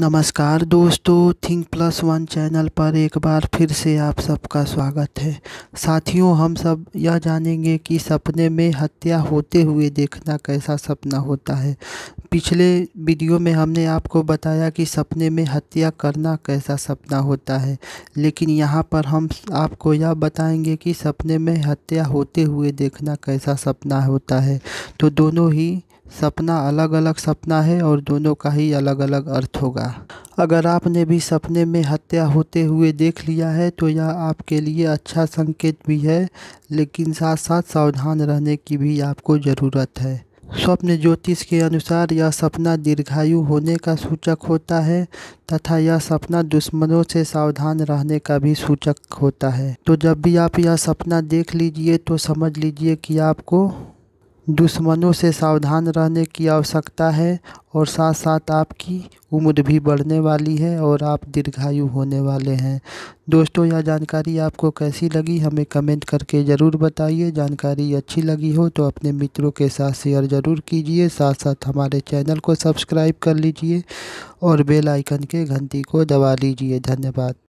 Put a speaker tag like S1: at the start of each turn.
S1: नमस्कार दोस्तों think plus one channel पर एक बार फिर से आप सबका स्वागत है साथियों हम सब यह जानेंगे कि सपने में हत्या होते हुए देखना कैसा सपना होता है पिछले वीडियो में हमने आपको बताया कि सपने में हत्या करना कैसा सपना होता है लेकिन यहाँ पर हम आपको यह बताएंगे कि सपने में हत्या होते हुए देखना कैसा सपना होता है तो दोनों ही सपना अलग अलग सपना है और दोनों का ही अलग अलग अर्थ होगा अगर आपने भी सपने में हत्या होते हुए देख लिया है तो यह आपके लिए अच्छा संकेत भी है लेकिन साथ साथ सावधान रहने की भी आपको ज़रूरत है स्वप्न ज्योतिष के अनुसार यह सपना दीर्घायु होने का सूचक होता है तथा यह सपना दुश्मनों से सावधान रहने का भी सूचक होता है तो जब भी आप यह सपना देख लीजिए तो समझ लीजिए कि आपको दुश्मनों से सावधान रहने की आवश्यकता है और साथ साथ आपकी उम्र भी बढ़ने वाली है और आप दीर्घायु होने वाले हैं दोस्तों यह जानकारी आपको कैसी लगी हमें कमेंट करके ज़रूर बताइए जानकारी अच्छी लगी हो तो अपने मित्रों के साथ शेयर ज़रूर कीजिए साथ साथ हमारे चैनल को सब्सक्राइब कर लीजिए और बेल आइकन के घंटी को दबा लीजिए धन्यवाद